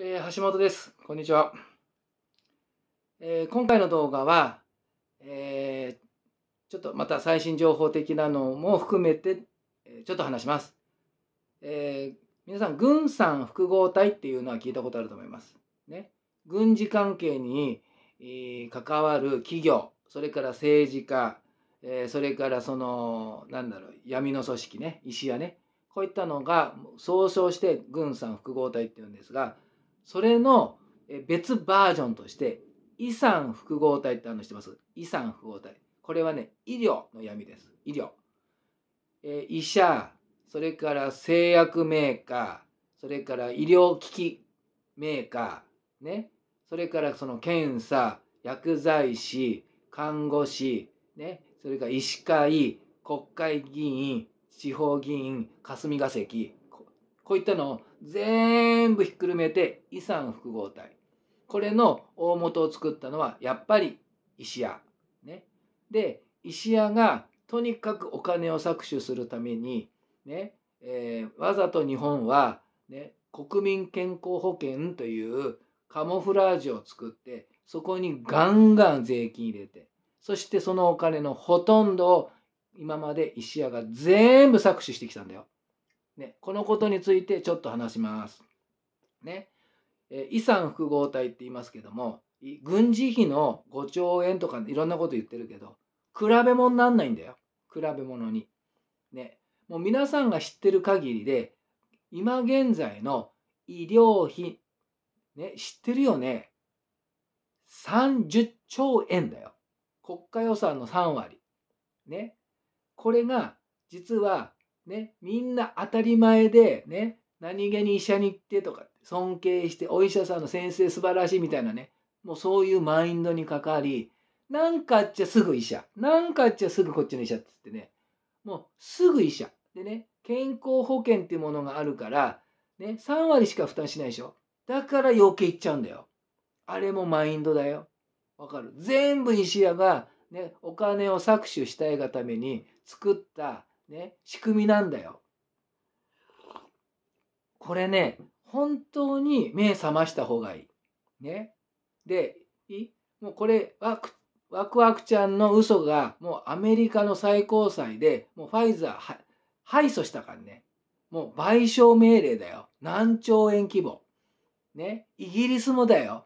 えー、橋本です。こんにちは。えー、今回の動画は、えー、ちょっとまた最新情報的なのも含めて、えちょっと話します。え皆さん、軍産複合体っていうのは聞いたことあると思います。ね。軍事関係に、え関わる企業、それから政治家、えそれからその、なんだろう、闇の組織ね、石屋ね。こういったのが総称して軍産複合体っていうんですが、それの別バージョンとして、遺産複合体ってあの知ってます遺産複合体。これはね、医療の闇です。医療。え医者、それから製薬メーカー、それから医療機器メーカー、ね。それからその検査、薬剤師、看護師、ね。それから医師会、国会議員、地方議員、霞が関、こういったのを全部ひっくるめて遺産複合体。これの大元を作ったのはやっぱり石屋。ね。で、石屋がとにかくお金を搾取するために、ね、えー、わざと日本は、ね、国民健康保険というカモフラージュを作って、そこにガンガン税金入れて、そしてそのお金のほとんどを今まで石屋が全部搾取してきたんだよ。ね、このことについてちょっと話します。ね、え遺産複合体って言いますけども軍事費の5兆円とかいろんなこと言ってるけど比べ物になんないんだよ比べ物に。ね、もう皆さんが知ってる限りで今現在の医療費、ね、知ってるよね30兆円だよ国家予算の3割。ね、これが実はね、みんな当たり前で、ね、何気に医者に行ってとか尊敬してお医者さんの先生素晴らしいみたいなねもうそういうマインドにかかりなんかあっちゃすぐ医者なんかあっちゃすぐこっちの医者っ言ってねもうすぐ医者でね健康保険っていうものがあるから、ね、3割しか負担しないでしょだから余計行っちゃうんだよあれもマインドだよわかる全部医師屋が、ね、お金を搾取したいがために作ったね、仕組みなんだよ。これね、本当に目覚ました方がいい。ね。で、いもうこれ、ワク、ワクワクちゃんの嘘が、もうアメリカの最高裁で、もうファイザー敗訴したからね。もう賠償命令だよ。何兆円規模。ね。イギリスもだよ。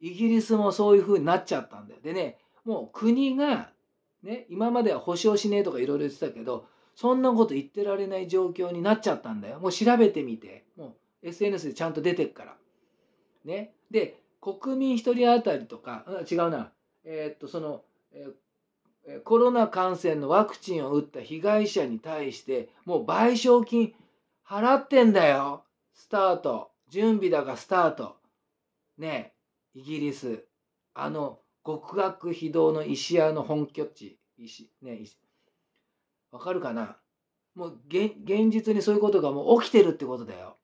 イギリスもそういう風になっちゃったんだよ。でね、もう国がね、今までは保証しねえとかいろいろ言ってたけど、そんなこと言ってられない状況になっちゃったんだよ。もう調べてみて。もう SNS でちゃんと出てくから。ね。で、国民1人当たりとか、違うな。えー、っと、その、えー、コロナ感染のワクチンを打った被害者に対して、もう賠償金払ってんだよ。スタート。準備だがスタート。ねイギリス。あの、極悪非道の石屋の本拠地石ね石わかるかなもう現実にそういうことがもう起きてるってことだよ。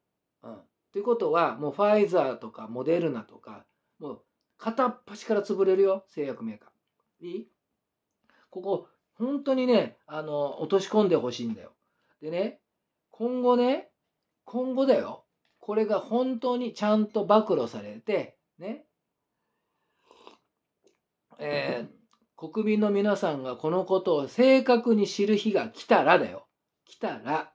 うん、ということはもうファイザーとかモデルナとかもう片っ端から潰れるよ製薬メーカー。いいここ本当にねあの落とし込んでほしいんだよ。でね今後ね今後だよこれが本当にちゃんと暴露されてねえー、国民の皆さんがこのことを正確に知る日が来たらだよ。来たら。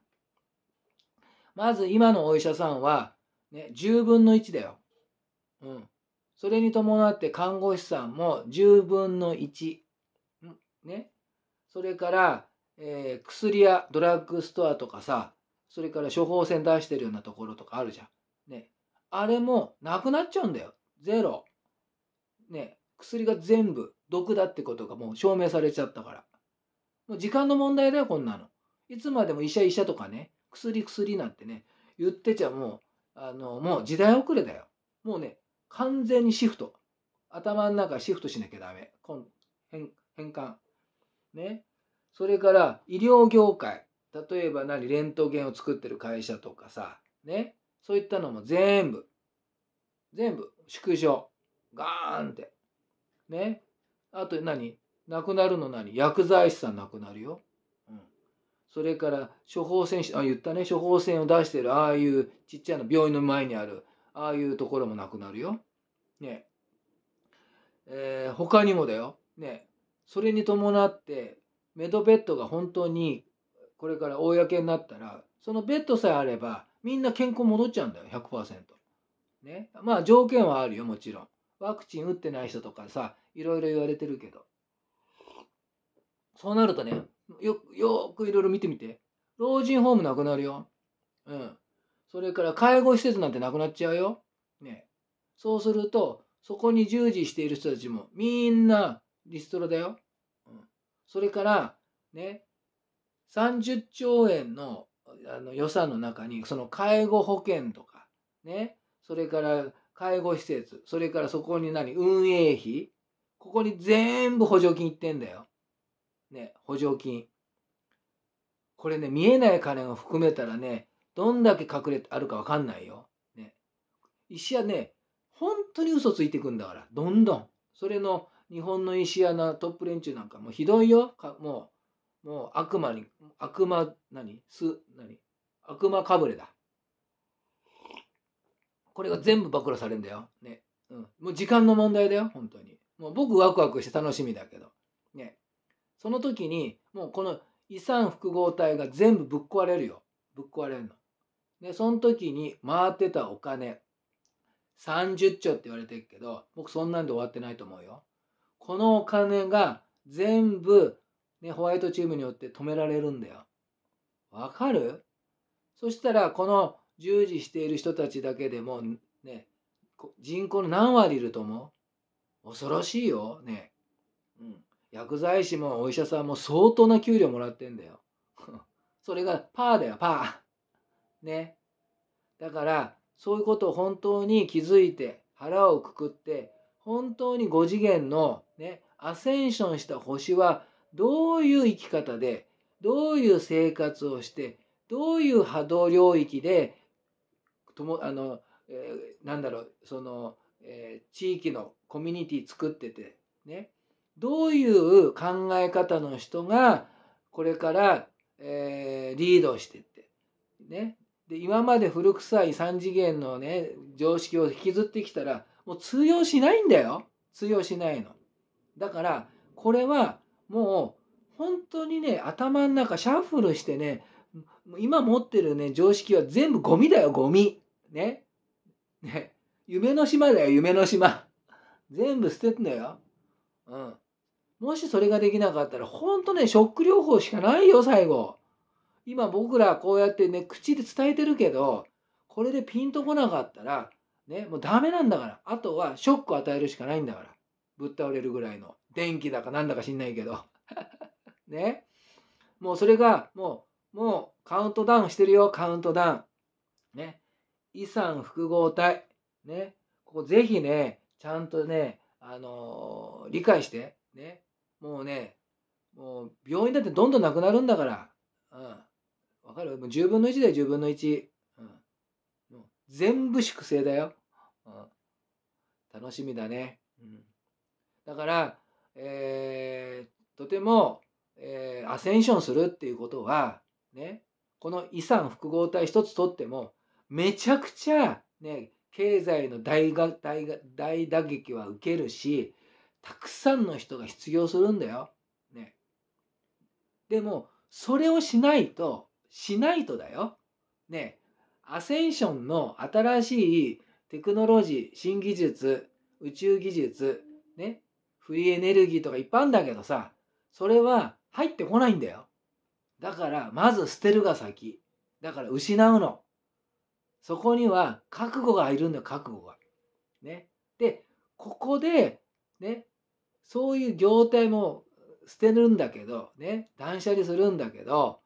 まず今のお医者さんは、ね、10分の1だよ。うん。それに伴って看護師さんも10分の1。ん。ね。それから、えー、薬やドラッグストアとかさ、それから処方箋出してるようなところとかあるじゃん。ね。あれもなくなっちゃうんだよ。ゼロ。ね。薬が全部毒だってことがもう証明されちゃったから。もう時間の問題だよ、こんなの。いつまでも医者医者とかね、薬薬なんてね、言ってちゃもう、あの、もう時代遅れだよ。もうね、完全にシフト。頭の中シフトしなきゃダメ。変、変換。ね。それから、医療業界。例えば何、レントゲンを作ってる会社とかさ、ね。そういったのも全部、全部、縮小。ガーンって。ね。あと何亡くなるの何薬剤師さん亡くなるよ。うん。それから処方箋あ言ったね処方箋を出してるああいうちっちゃな病院の前にあるああいうところもなくなるよ。ねえー、他にもだよ。ねそれに伴ってメドベッドが本当にこれから公になったらそのベッドさえあればみんな健康戻っちゃうんだよ100%。ね。まあ条件はあるよもちろん。ワクチン打ってない人とかさ、いろいろ言われてるけど。そうなるとね、よ、よくいろいろ見てみて。老人ホームなくなるよ。うん。それから介護施設なんてなくなっちゃうよ。ね。そうすると、そこに従事している人たちもみんなリストラだよ。うん、それから、ね、30兆円のあの予算の中に、その介護保険とか、ね、それから介護施設、それからそこに何、運営費、ここに全部補助金いってんだよ。ね、補助金。これね、見えない金を含めたらね、どんだけ隠れてあるかわかんないよ。ね。師はね、本当に嘘ついてくんだから、どんどん。それの日本の石屋のトップ連中なんかもうひどいよ。もう、もう悪魔に、悪魔、何す、何悪魔かぶれだ。これが全部暴露されるんだよ。ね。うん。もう時間の問題だよ、本当に。もう僕ワクワクして楽しみだけど。ね。その時に、もうこの遺産複合体が全部ぶっ壊れるよ。ぶっ壊れるの。で、その時に回ってたお金。30兆って言われてるけど、僕そんなんで終わってないと思うよ。このお金が全部、ね、ホワイトチームによって止められるんだよ。わかるそしたら、この従事している人たちだけでもね人口の何割いると思う恐ろしいよね、うん、薬剤師もお医者さんも相当な給料もらってんだよ それがパーだよパー ねだからそういうことを本当に気づいて腹をくくって本当に5次元のねアセンションした星はどういう生き方でどういう生活をしてどういう波動領域でともあの、えー、なんだろうその、えー、地域のコミュニティ作っててねどういう考え方の人がこれから、えー、リードしてってねで今まで古臭い3次元のね常識を引きずってきたらもう通用しないんだよ通用しないの。だからこれはもう本当にね頭の中シャッフルしてね今持ってるね常識は全部ゴミだよゴミね。ね。夢の島だよ、夢の島。全部捨ててんだよ。うん。もしそれができなかったら、ほんとね、ショック療法しかないよ、最後。今僕らこうやってね、口で伝えてるけど、これでピンとこなかったら、ね、もうダメなんだから。あとはショックを与えるしかないんだから。ぶっ倒れるぐらいの。電気だかなんだか知んないけど。ね。もうそれが、もう、もうカウントダウンしてるよ、カウントダウン。ね。遺産複合体。ね。ここぜひね、ちゃんとね、あのー、理解して。ね。もうね、もう病院だってどんどんなくなるんだから。うん。わかるもう10分の1だよ、10分の1。うん。う全部粛清だよ。うん。楽しみだね。うん。だから、えー、とても、えー、アセンションするっていうことは、ね、この遺産複合体一つとってもめちゃくちゃ、ね、経済の大が大が大打撃は受けるし、たくさんの人が失業するんだよ。ね。でも、それをしないと、しないとだよ。ね。アセンションの新しいテクノロジー、新技術、宇宙技術、ね。フリーエネルギーとかいっぱいあるんだけどさ、それは入ってこないんだよ。だから、まず捨てるが先。だから失うの。そこには覚悟がいるんだ覚悟が。ね、でここで、ね、そういう業態も捨てるんだけど、ね、断捨離するんだけど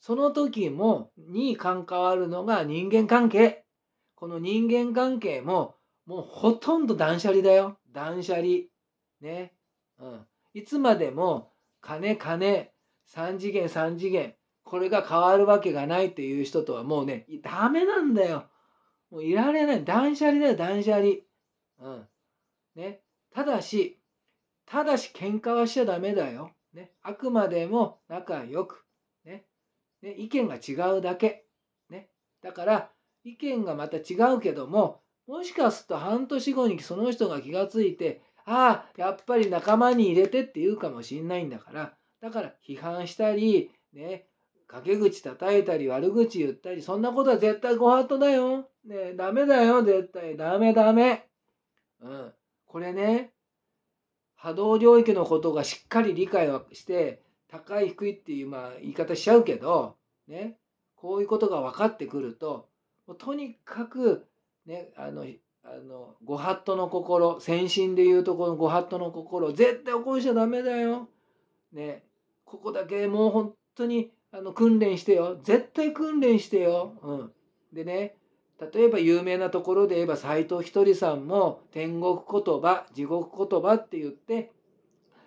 その時もに関わるのが人間関係。この人間関係ももうほとんど断捨離だよ。断捨離。ね。うん。いつまでも金金3次元3次元これが変わるわけがないっていう人とはもうね、ダメなんだよ。もういられない。断捨離だよ、断捨離。うん。ね。ただし、ただし喧嘩はしちゃダメだよ。ね。あくまでも仲良く。ね。ね。意見が違うだけ。ね。だから、意見がまた違うけども、もしかすると半年後にその人が気がついて、ああ、やっぱり仲間に入れてって言うかもしんないんだから、だから批判したり、ね、陰口叩いたり悪口言ったり、そんなことは絶対ご法度だよ。ねダメだよ、絶対。ダメダメ。うん。これね、波動領域のことがしっかり理解はして、高い低いっていう、まあ、言い方しちゃうけど、ね、こういうことが分かってくると、もうとにかく、ね、あの、あの、ご法度の心、先進でいうとこのご法度の心、絶対起こしちゃダメだよ。ね、ここだけもう本当にあの訓練してよ絶対訓練してよ、うん、でね例えば有名なところで言えば斎藤ひとりさんも天国言葉地獄言葉って言って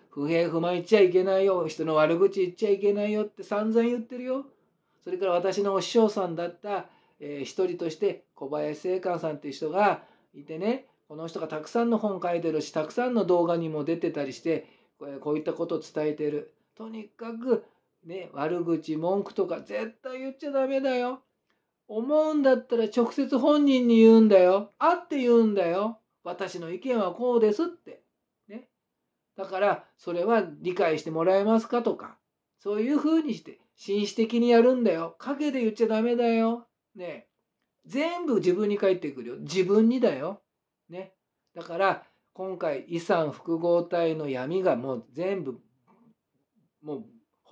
不平不満言っちゃいけないよ人の悪口言っちゃいけないよって散々言ってるよそれから私のお師匠さんだった、えー、一人として小林聖寛さんっていう人がいてねこの人がたくさんの本書いてるしたくさんの動画にも出てたりしてこういったことを伝えてるとにかくね、悪口、文句とか絶対言っちゃダメだよ。思うんだったら直接本人に言うんだよ。会って言うんだよ。私の意見はこうですって。ね。だから、それは理解してもらえますかとか、そういうふうにして、紳士的にやるんだよ。陰で言っちゃダメだよ。ね。全部自分に返ってくるよ。自分にだよ。ね。だから、今回、遺産複合体の闇がもう全部、もう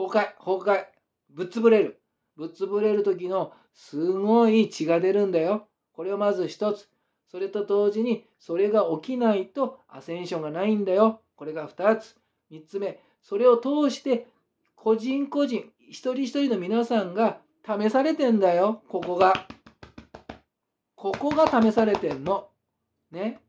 崩壊、崩壊、ぶっ潰れる。ぶっ潰れる時のすごい血が出るんだよ。これをまず一つ。それと同時に、それが起きないとアセンションがないんだよ。これが二つ。三つ目、それを通して、個人個人、一人一人の皆さんが試されてんだよ。ここが。ここが試されてんの。ね。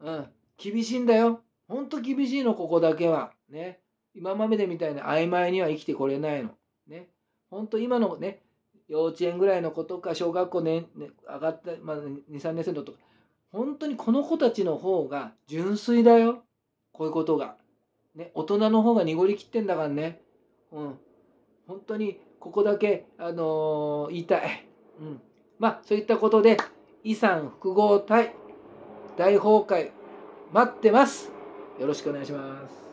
うん。厳しいんだよ。ほんと厳しいの、ここだけは。ね。今までみたいな曖昧には生きてこれないの。ね。ほんと今のね、幼稚園ぐらいの子とか、小学校年、ね、上がった、まあ、2、3年生のとか、本当にこの子たちの方が純粋だよ。こういうことが。ね、大人の方が濁りきってんだからね。うん。本当に、ここだけ、あのー、言いたい。うん。まあ、そういったことで、遺産複合体、大崩壊、待ってます。よろしくお願いします。